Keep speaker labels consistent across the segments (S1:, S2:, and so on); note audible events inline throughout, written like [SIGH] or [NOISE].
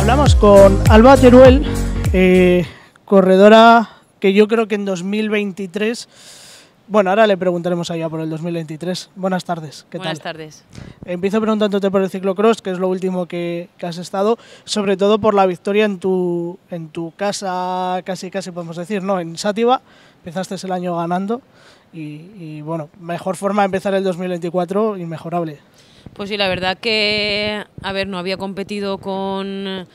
S1: Hablamos con Alba Teruel, eh, corredora que yo creo que en 2023, bueno, ahora le preguntaremos allá por el 2023. Buenas tardes, ¿qué tal? Buenas tardes. Empiezo preguntándote por el ciclocross, que es lo último que, has estado, sobre todo por la victoria en tu, en tu casa, casi casi podemos decir, ¿no? En Sátiva, empezaste el año ganando y, y bueno, mejor forma de empezar el 2024, inmejorable.
S2: Pues sí, la verdad que, a ver, no había competido con,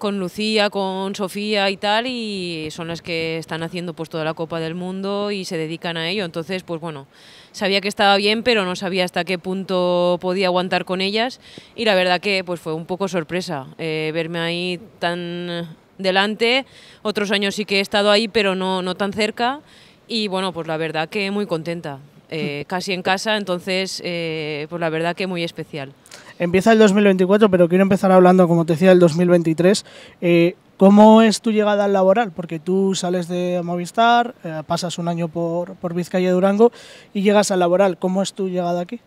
S2: Lucía, con Sofía y tal, y son las que están haciendo pues toda la Copa del Mundo y se dedican a ello. Entonces, pues bueno, sabía que estaba bien, pero no sabía hasta qué punto podía aguantar con ellas. Y la verdad que pues fue un poco sorpresa eh, verme ahí tan delante. Otros años sí que he estado ahí, pero no, no tan cerca. Y bueno, pues la verdad que muy contenta. Eh, casi en casa, entonces, eh, pues la verdad que muy especial.
S1: Empieza el 2024, pero quiero empezar hablando, como te decía, el 2023. Eh, ¿Cómo es tu llegada al laboral? Porque tú sales de Movistar, eh, pasas un año por, Vizcaya Durango y llegas al laboral. ¿Cómo es tu llegada aquí?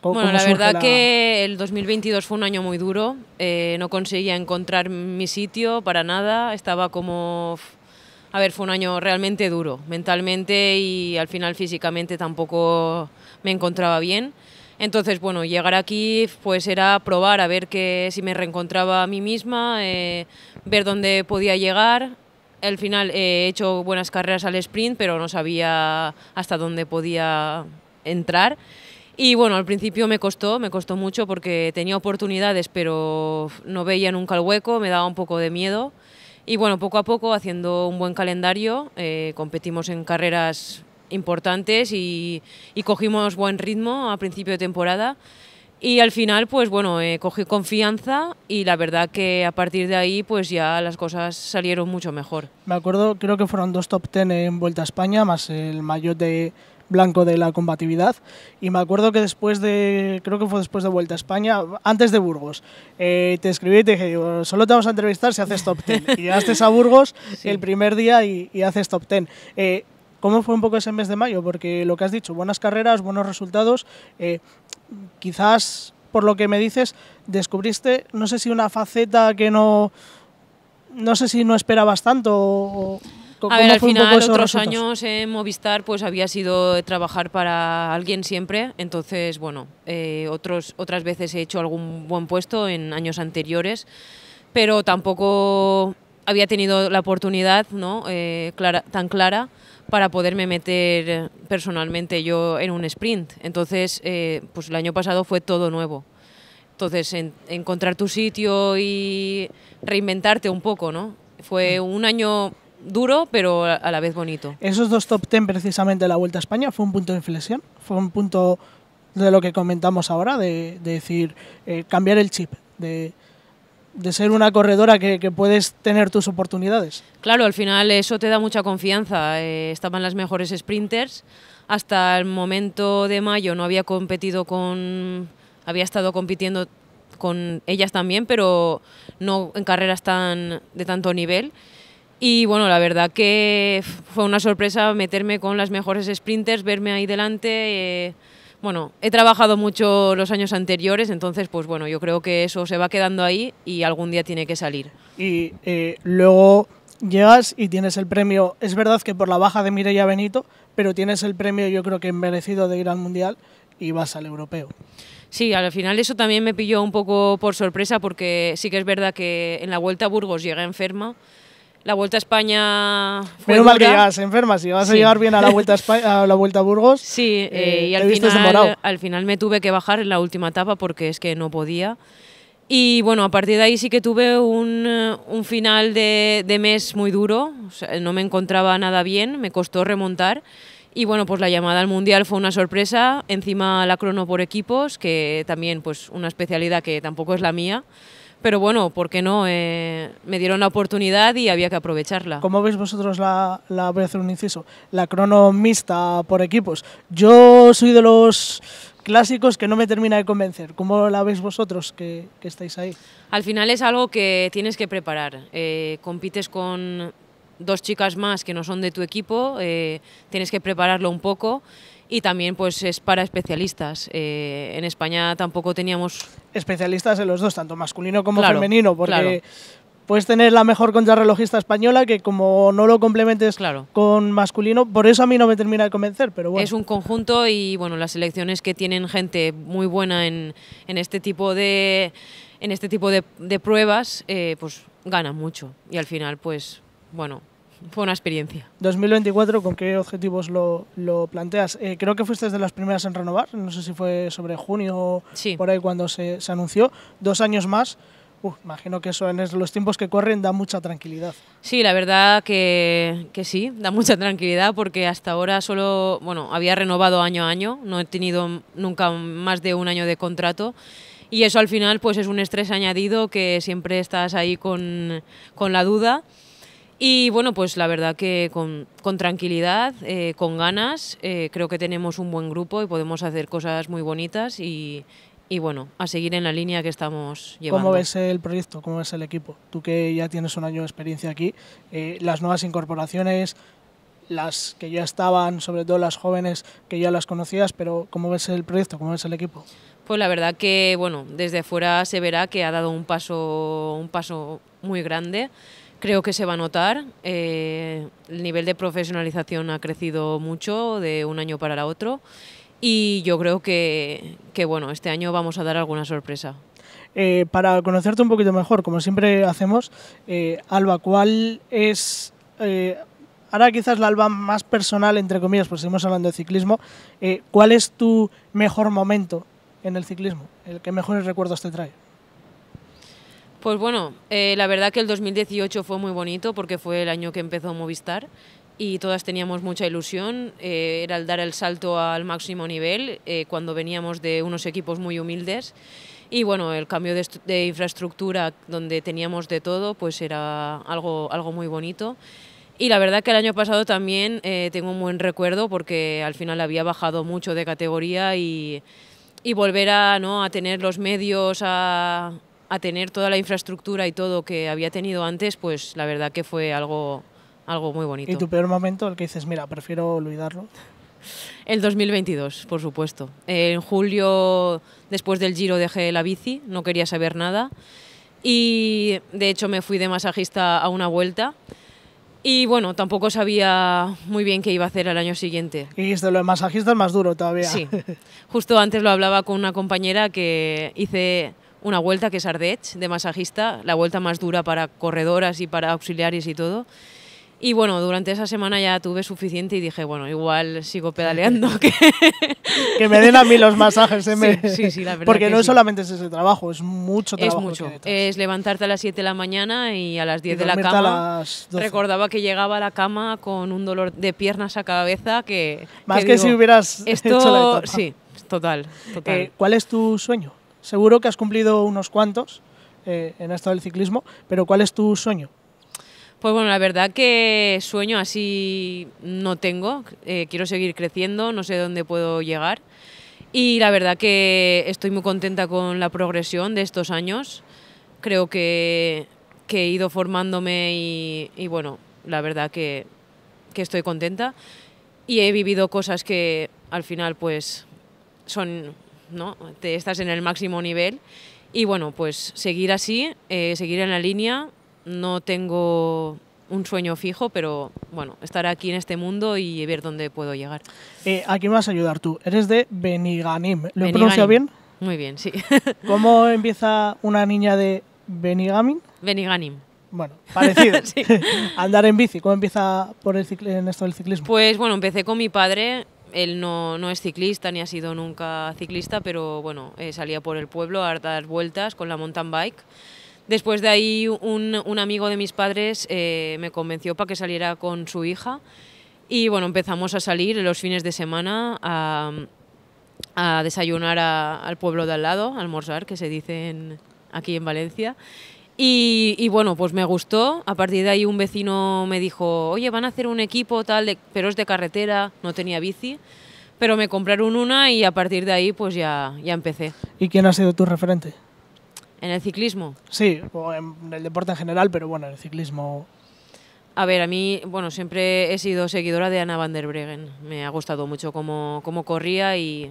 S1: Bueno, la verdad
S2: que el 2022 fue un año muy duro. no conseguía encontrar mi sitio para nada. Estaba como a ver, fue un año realmente duro, mentalmente y al final físicamente tampoco me encontraba bien. Entonces, bueno, llegar aquí pues era probar a ver que, si me reencontraba a mí misma, eh, ver dónde podía llegar. Al final eh, he hecho buenas carreras al sprint, pero no sabía hasta dónde podía entrar. Y bueno, al principio me costó, me costó mucho porque tenía oportunidades, pero no veía nunca el hueco, me daba un poco de miedo. Y bueno, poco a poco, haciendo un buen calendario, eh, competimos en carreras importantes y, cogimos buen ritmo a principio de temporada. Y al final, pues bueno, eh, cogí confianza y la verdad que a partir de ahí, pues ya las cosas salieron mucho mejor.
S1: Me acuerdo, creo que fueron dos top ten en Vuelta a España, más el mayor de blanco de la combatividad. Y me acuerdo que después de, creo que fue después de Vuelta a España, antes de Burgos, eh, te escribí y te dije, oh, solo te vamos a entrevistar si haces top 10. y llegaste a Burgos [LAUGHS] el primer día y, haces top 10. Eh, ¿Cómo fue un poco ese mes de mayo? Porque lo que has dicho, buenas carreras, buenos resultados. Eh, quizás, por lo que me dices, descubriste, no sé si una faceta que no... No sé si no esperabas tanto a ver, al final otros años
S2: en Movistar pues había sido trabajar para alguien siempre, entonces bueno, eh, otros, otras veces he hecho algún buen puesto en años anteriores, pero tampoco había tenido la oportunidad ¿no? Eh, tan clara para poderme meter personalmente yo en un sprint. Entonces, eh, pues el año pasado fue todo nuevo. Entonces, encontrar tu sitio y reinventarte un poco, ¿no? Fue mm. un año duro, pero a la vez bonito.
S1: Esos dos top ten precisamente la Vuelta a España fue un punto de inflexión, fue un punto de lo que comentamos ahora, de, decir, eh, cambiar el chip, de, de ser una corredora que, puedes tener tus oportunidades.
S2: Claro, al final eso te da mucha confianza. Eh, estaban las mejores sprinters. Hasta el momento de mayo no había competido con... Había estado compitiendo con ellas también, pero no en carreras tan de tanto nivel. Y bueno, la verdad que fue una sorpresa meterme con las mejores sprinters, verme ahí delante. Eh, bueno, he trabajado mucho los años anteriores, entonces pues bueno, yo creo que eso se va quedando ahí y algún día tiene que salir. Y eh,
S1: luego llegas y tienes el premio, es verdad que por la baja de Mireia Benito, pero tienes el premio yo creo que merecido de ir al Mundial y vas al europeo.
S2: Sí, al final eso también me pilló un poco por sorpresa porque sí que es verdad que en la Vuelta a Burgos llegué enferma la Vuelta a España fue mal que llegas
S1: enferma, si vas a llegar bien a la Vuelta a, [LAUGHS] la vuelta Burgos. Sí, eh, eh, y al final,
S2: al final me tuve que bajar en la última etapa porque es que no podía. Y bueno, a partir de ahí sí que tuve un, eh, un final de, de, mes muy duro, no me encontraba nada bien, me costó remontar. Y bueno, pues la llamada al Mundial fue una sorpresa, encima la crono por equipos, que también pues una especialidad que tampoco es la mía pero bueno, ¿por qué no? Eh, me dieron la oportunidad y había que aprovecharla.
S1: ¿Cómo veis vosotros la, voy a hacer un inciso, la cronomista por equipos? Yo soy de los clásicos que no me termina de convencer. ¿Cómo la veis vosotros que, estáis ahí?
S2: Al final es algo que tienes que preparar. Eh, compites con dos chicas más que no son de tu equipo, eh, tienes que prepararlo un poco y también pues es para especialistas. Eh, en España tampoco teníamos... Especialistas en los dos, tanto masculino como femenino, porque
S1: puedes tener la mejor contrarrelojista española que como no lo complementes con masculino, por eso a mí no me termina de convencer,
S2: pero bueno. Es un conjunto y bueno, las selecciones que tienen gente muy buena en, en este tipo de... En este tipo de, pruebas, eh, pues ganan mucho y al final, pues bueno, fue una experiencia.
S1: 2024, ¿con qué objetivos lo, planteas? Eh, creo que fuiste de las primeras en renovar, no sé si fue sobre junio o por ahí cuando se, anunció. Dos años más. imagino que eso en los tiempos que corren da mucha tranquilidad.
S2: Sí, la verdad que, sí, da mucha tranquilidad porque hasta ahora solo, bueno, había renovado año a año, no he tenido nunca más de un año de contrato y eso al final pues es un estrés añadido que siempre estás ahí con, con la duda y bueno, pues la verdad que con, tranquilidad, eh, con ganas, eh, creo que tenemos un buen grupo y podemos hacer cosas muy bonitas y, y, bueno, a seguir en la línea que estamos llevando. ¿Cómo ves
S1: el proyecto? ¿Cómo ves el equipo? Tú que ya tienes un año de experiencia aquí, eh, las nuevas incorporaciones, las que ya estaban, sobre todo las jóvenes que ya las conocías, pero ¿cómo ves el proyecto? ¿Cómo ves el equipo?
S2: Pues la verdad que, bueno, desde fuera se verá que ha dado un paso, un paso muy grande. Creo que se va a notar. Eh, el nivel de profesionalización ha crecido mucho de un año para otro y yo creo que, bueno, este año vamos a dar alguna sorpresa.
S1: Eh, para conocerte un poquito mejor, como siempre hacemos, eh, Alba, ¿cuál es ahora quizás la Alba más personal, entre comillas, porque seguimos hablando de ciclismo, ¿cuál es tu mejor momento en el ciclismo? ¿El que mejores recuerdos te trae?
S2: Pues bueno, eh, la verdad que el 2018 fue muy bonito porque fue el año que empezó Movistar y todas teníamos mucha ilusión. Eh, era el dar el salto al máximo nivel eh, cuando veníamos de unos equipos muy humildes. Y bueno, el cambio de, infraestructura donde teníamos de todo, pues era algo, algo muy bonito. Y la verdad que el año pasado también tengo un buen recuerdo porque al final había bajado mucho de categoría y, y volver ¿no? a tener los medios, a, a tener toda la infraestructura y todo que había tenido antes, pues la verdad que fue algo, algo muy bonito. ¿Y tu
S1: peor momento, el que dices, mira, prefiero olvidarlo?
S2: El 2022, por supuesto. En julio, después del giro, dejé la bici, no quería saber nada. Y de hecho me fui de masajista a una vuelta. Y bueno, tampoco sabía muy bien qué iba a hacer al año siguiente. Y esto
S1: lo de masajista es más duro todavía. Sí.
S2: [LAUGHS] Justo antes lo hablaba con una compañera que hice una vuelta que es Ardech de masajista, la vuelta más dura para corredoras y para auxiliares y todo. Y bueno, durante esa semana ya tuve suficiente y dije, bueno, igual sigo pedaleando. [LAUGHS] Que, me den a mí los masajes, sí, eh, sí, la verdad. Porque no
S1: solamente es ese trabajo, es mucho trabajo. Es mucho.
S2: Es levantarte a las 7 de la mañana y a las 10 de la cama. recordaba que llegaba a la cama con un dolor de piernas a cabeza que. Más que, si hubieras hecho la etapa. Sí, total. Eh, total.
S1: ¿Cuál es tu sueño? seguro que has cumplido unos cuantos eh, en esto del ciclismo, pero ¿cuál es tu sueño?
S2: Pues bueno, la verdad que sueño así no tengo, eh, quiero seguir creciendo, no sé dónde puedo llegar y la verdad que estoy muy contenta con la progresión de estos años, creo que, que he ido formándome y, y bueno, la verdad que, que estoy contenta y he vivido cosas que al final pues son ¿no? Te estás en el máximo nivel y bueno, pues seguir así, eh, seguir en la línea. No tengo un sueño fijo, pero bueno, estar aquí en este mundo y ver dónde puedo llegar.
S1: Eh, ¿A quién vas a ayudar tú? Eres de Beniganim. ¿Lo he pronunciado bien? Muy bien, sí. [LAUGHS] ¿Cómo empieza una niña de Benigamin? Beniganim. Bueno, parecido. [LAUGHS] [LAUGHS] Andar en bici, ¿cómo empieza por el en esto del ciclismo?
S2: Pues bueno, empecé con mi padre él no, no, es ciclista ni ha sido nunca ciclista, pero bueno, eh, salía por el pueblo a dar vueltas con la mountain bike. Después de ahí un, amigo de mis padres eh, me convenció para que saliera con su hija y bueno, empezamos a salir los fines de semana a, desayunar al pueblo de al lado, a almorzar, que se dice aquí en Valencia. Y, bueno, pues me gustó. A partir de ahí un vecino me dijo, oye, van a hacer un equipo tal, de, pero es de carretera, no tenía bici. Pero me compraron una y a partir de ahí pues ya, ya empecé.
S1: ¿Y quién ha sido tu referente?
S2: ¿En el ciclismo? Sí, o en el deporte en general, pero bueno, en el ciclismo... A ver, a mí, bueno, siempre he sido seguidora de Ana van der Breggen. Me ha gustado mucho cómo, cómo corría y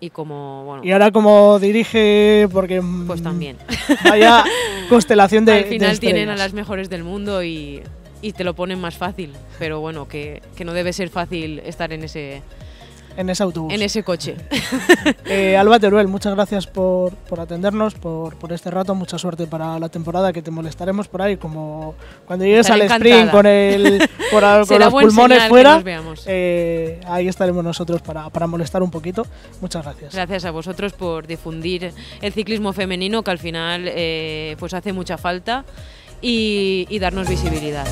S2: y como bueno, y
S1: ahora como dirige porque mm, pues también vaya [LAUGHS] constelación de al final tienen a las
S2: mejores del mundo y, y, te lo ponen más fácil pero bueno que, que no debe ser fácil estar en ese
S1: en ese autobús. En ese coche. [LAUGHS] eh, Alba Teruel, muchas gracias por, por atendernos, por, por, este rato. Mucha suerte para la temporada que te molestaremos por ahí. Como cuando llegues al sprint con, el, [LAUGHS] con los pulmones fuera, eh, ahí estaremos nosotros para, para molestar un poquito. Muchas gracias.
S2: Gracias a vosotros por difundir el ciclismo femenino que al final eh, pues hace mucha falta y, y darnos visibilidad.